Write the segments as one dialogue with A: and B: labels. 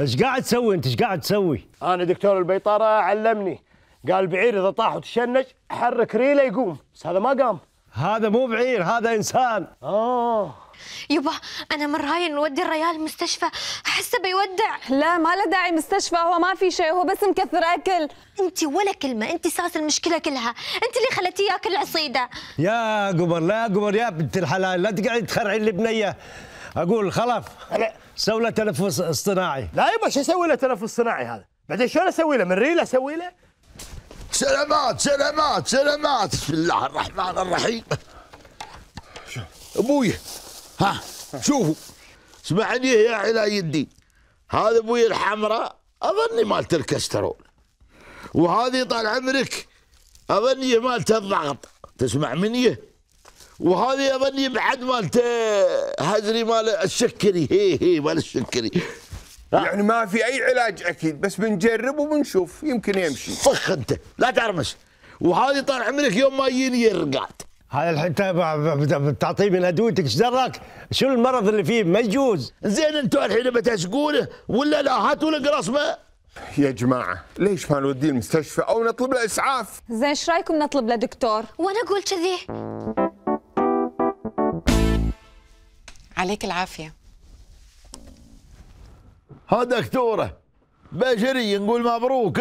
A: ايش قاعد تسوي انت ايش قاعد تسوي؟ انا دكتور البيطاره علمني قال بعير اذا طاح وتشنج حرك ريله يقوم بس هذا ما قام هذا مو بعير هذا انسان
B: اه يبا انا من رايي نودي الريال المستشفى احسه بيودع لا ما له داعي مستشفى هو ما في شيء هو بس مكثر اكل انت ولا كلمه انت ساس المشكله كلها انت اللي خلتيه ياكل عصيده
A: يا قمر لا قمر يا بنت الحلال لا تقعد تخرعي البنيه اقول خلف سوي له تلفز اصطناعي لا يبا شو اسوي له تلفز اصطناعي هذا بعدين شلون اسوي له من ريل اسوي له سلامات سلامات سلامات بسم الله الرحمن الرحيم ابوي ها شوفوا اسمعني يا علا يدي هذا ابوي الحمراء اظني مالت الكسترول وهذه طال عمرك اظني مالت الضغط تسمع مني وهذه اظني
C: بعد مالته آه، هزري مال السكري هي هي مال السكري آه. يعني ما في اي علاج اكيد بس بنجرب وبنشوف يمكن يمشي فخ انت لا تعرمش وهذه طال عمرك يوم ما يجيني الرقعت
A: هذا الحين تعطيه من ادويتك ايش دراك؟ شو المرض اللي فيه ما يجوز زين انتم الحين بتسقونه ولا لا هاتوا لك رسمه يا جماعة ليش ما نوديه المستشفى أو نطلب له إسعاف؟
B: زين ايش رايكم نطلب له دكتور؟ وأنا أقول كذي
D: عليك العافيه ها
A: دكتوره بشريه نقول مبروك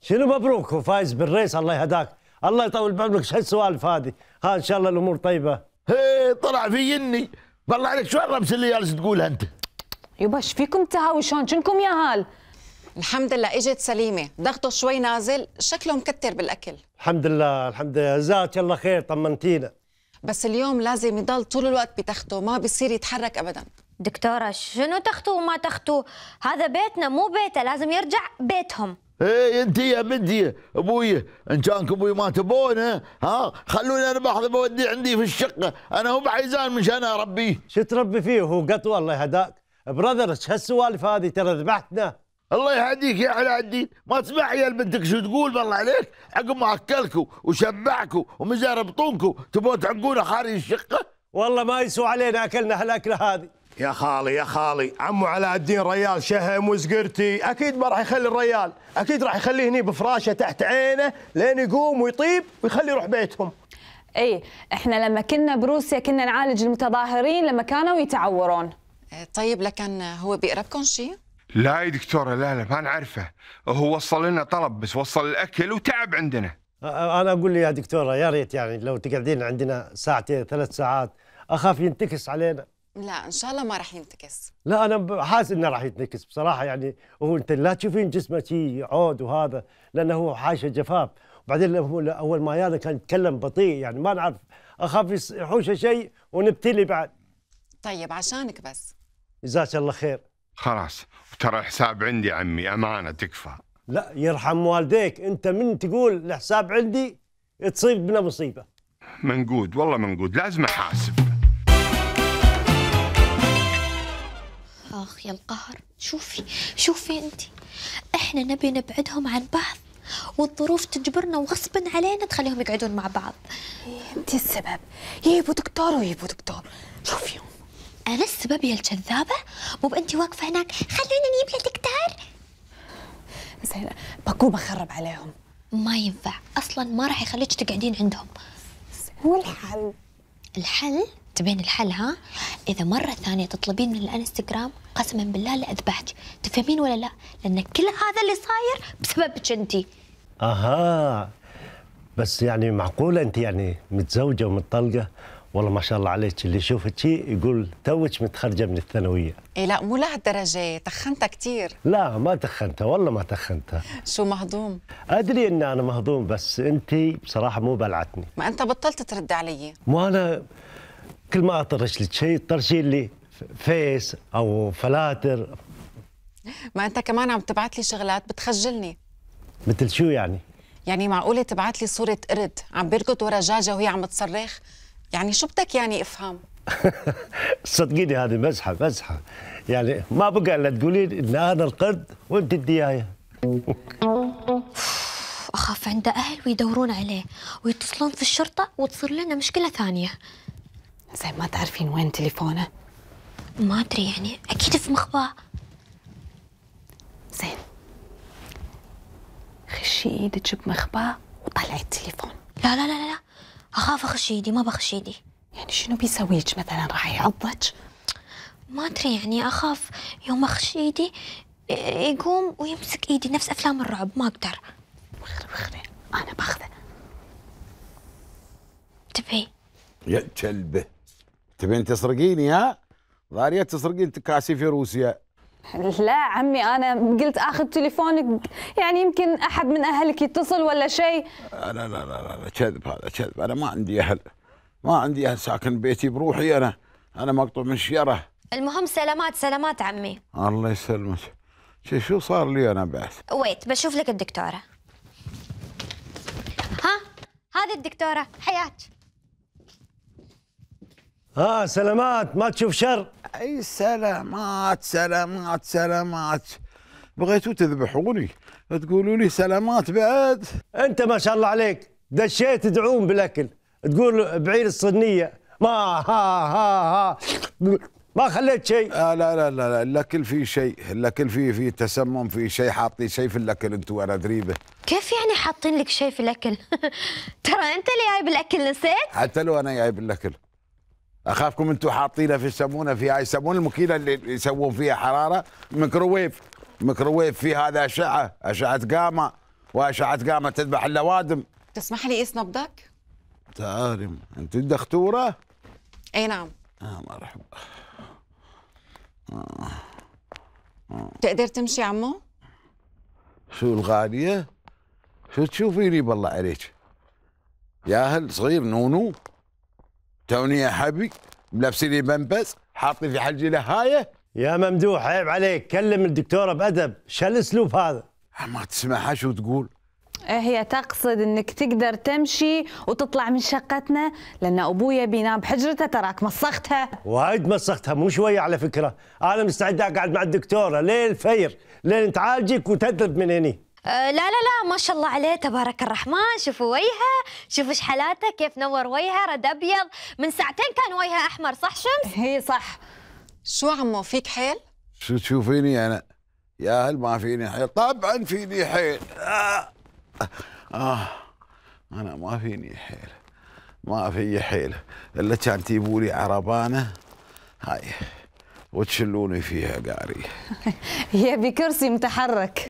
A: شنو مبروك وفايز بالريس الله يهداك الله يطول بعمرك شو هالسوالف هذه ها ان شاء الله الامور طيبه هي طلع فيني بالله عليك شو الرمس اللي جالس تقولها انت
D: يبا ايش فيكم تهاوشون شنكم يا هال الحمد لله اجت سليمه ضغطه شوي نازل شكله مكتر بالاكل
A: الحمد لله الحمد لله زات يلا خير طمنتينا
D: بس اليوم لازم يضل طول الوقت بتخته ما بيصير يتحرك ابدا دكتوره شنو تخته وما تخته
B: هذا بيتنا مو بيته لازم يرجع بيتهم
A: ايه انت يا بنتي ابوي ان كانك ابوي ما تبونه ها خلوني انا باخذ بودي عندي في الشقه انا هو بعيزان مشان اربيه شو تربي فيه هو قط والله هداك براذرك هالسوالف هذه ترى ذبحتنا الله يهديك يا علاء الدين ما تسمع يا بنتك شو تقول بالله عليك عقب ما اكلكم وشبعكم ومزار بطونكم تبون تعقونا خارج الشقه والله ما يسوى علينا اكلنا هالاكله هذه يا خالي يا خالي عمو علاء الدين ريال شهم وزقرتي اكيد ما راح يخلي الريال اكيد راح يخليه هني بفراشه تحت عينه لين
D: يقوم ويطيب ويخليه يروح بيتهم اي احنا لما كنا بروسيا كنا نعالج المتظاهرين لما كانوا يتعورون طيب لكن هو بيقربكم شيء
C: لا يا دكتورة لا لا ما نعرفه هو وصل لنا طلب بس وصل الأكل وتعب عندنا
A: أنا أقول يا دكتورة يا ريت يعني لو تقعدين عندنا ساعتين ثلاث ساعات أخاف ينتكس علينا
D: لا ان شاء الله ما راح ينتكس
A: لا انا حاسس انه راح ينتكس بصراحه يعني هو انت لا تشوفين جسمه شيء عود وهذا لانه هو حاشه جفاف وبعدين هو اول ما يانا كان يتكلم بطيء يعني ما نعرف اخاف يحوشه شيء
D: ونبتلي بعد طيب عشانك بس
A: جزاك الله خير خلاص ترى الحساب عندي عمي امانه تكفى لا يرحم والديك انت من تقول الحساب عندي تصيب بنا مصيبه
C: منقود والله منقود لازم احاسب
B: اخ يا القهر شوفي شوفي انت احنا نبي نبعدهم عن بعض والظروف تجبرنا وغصبا علينا تخليهم يقعدون مع بعض إيه، انت السبب يبوا دكتور ويبوا دكتور شوفيهم أنا السبب يا الجذابة؟ مو بأنت واقفة هناك خلونا نجيب لها دكتور؟ زين بكون بخرب عليهم ما ينفع أصلا ما راح يخليك تقعدين عندهم هو الحل الحل؟ تبين الحل ها؟ إذا مرة ثانية تطلبين من الانستغرام قسما بالله لأذبحك، تفهمين ولا لا؟ لأن كل هذا اللي صاير بسببك أنت.
A: أها بس يعني معقولة أنت يعني متزوجة ومتطلقة والله ما شاء الله عليك اللي يشوفك شي يقول توك متخرجه من الثانويه
D: إيه لا مو لهالدرجه تخنتها كثير
A: لا ما تخنتها والله ما تخنتها شو مهضوم ادري ان انا مهضوم بس انت بصراحه مو بلعتني
D: ما انت بطلت ترد علي
A: مو انا كل ما اطرش لك شيء ترشي لي فيس او فلاتر
D: ما انت كمان عم تبعث لي شغلات بتخجلني
A: مثل شو يعني
D: يعني معقوله تبعث لي صوره قرد عم بيركض ورا جاجه وهي عم تصرخ يعني شو بدك يعني افهم
A: صدقيني هذه مزحه مزحه يعني ما بقى الا تقولين ان انا القرد وانت الديايه
B: اخاف عند اهل ويدورون عليه ويتصلون في الشرطه وتصير لنا مشكله ثانيه
D: زين ما تعرفين وين تليفونه
B: ما ادري يعني اكيد في مخباه زين خشي ايدك بمخباه
C: وطلعي التليفون
B: لا لا لا لا اخاف اخش ايدي ما بخش ايدي يعني شنو بيسويك مثلا راح يعضك ما ادري يعني اخاف يوم اخش ايدي يقوم ويمسك ايدي نفس افلام الرعب ما اقدر
C: بخري بخري انا
B: باخذه تبي
C: يا كلبه تبين تسرقيني ها ضاريه تسرقين تكاسي في روسيا
B: لا عمي انا قلت اخذ تليفونك يعني يمكن احد من اهلك يتصل ولا شيء
C: لا لا لا لا كذب هذا كذب انا ما عندي اهل ما عندي اهل ساكن بيتي بروحي انا انا مقطوع من شيره
B: المهم سلامات سلامات عمي
C: الله يسلمك شو صار لي انا بعد
B: ويت بشوف لك الدكتوره ها هذه الدكتوره حياك
A: ها
C: سلامات ما تشوف شر اي سلامات سلامات سلامات بغيتوا تذبحوني تقولوا لي سلامات بعد انت ما شاء الله
A: عليك دشيت دعوم بالاكل تقول بعير الصينيه ما ها
C: ها ها ما خليت شيء آه لا لا لا لا الاكل فيه شيء الاكل فيه فيه تسمم فيه شيء حاطين شيء في الاكل انتوا انا دريبه
B: كيف يعني حاطين لك شيء في الاكل ترى انت اللي جايب الاكل نسيت
C: حتى لو انا جايب الاكل اخافكم انتم حاطينها في السمونه في هاي السمونه الماكينه اللي يسوون فيها حراره ميكروويف ميكروويف في هذا اشعه اشعه جاما واشعه جاما تذبح اللوادم
D: تسمح لي اقيس نبضك؟
C: تعالي انت الدختوره؟ اي نعم اه مرحبا
D: آه. آه. تقدر تمشي عمو؟
C: شو الغاليه؟ شو تشوفيني بالله عليك؟ يا هل صغير نونو؟ توني يا حبي ملابسيني بمبس حاطني في حلجي لهايه يا ممدوح عيب عليك كلم الدكتوره
A: بادب شو الاسلوب هذا ما تسمعها شو تقول
B: إيه، هي تقصد انك تقدر تمشي وتطلع من شقتنا لان ابويا بينام بحجرته تراك مسختها
A: وايد مسختها مو شويه على فكره انا مستعد اقعد مع الدكتوره ليل فير لين تعالجك وتدرب من هني
B: آه، لا لا لا ما شاء الله عليه تبارك الرحمن شوفوا وجهه شوفوا شحلاته كيف نور وجهه رد ابيض من ساعتين كان وجهه احمر
D: صح شمس؟ هي صح شو عمو فيك حيل؟
C: شو تشوفيني انا؟ يا هل ما فيني حيل طبعا فيني حيل آه. آه. انا ما فيني حيل ما في حيل الا كان تجيبوا لي عربانه هاي وتشلوني فيها قاري
B: هي كرسي متحرك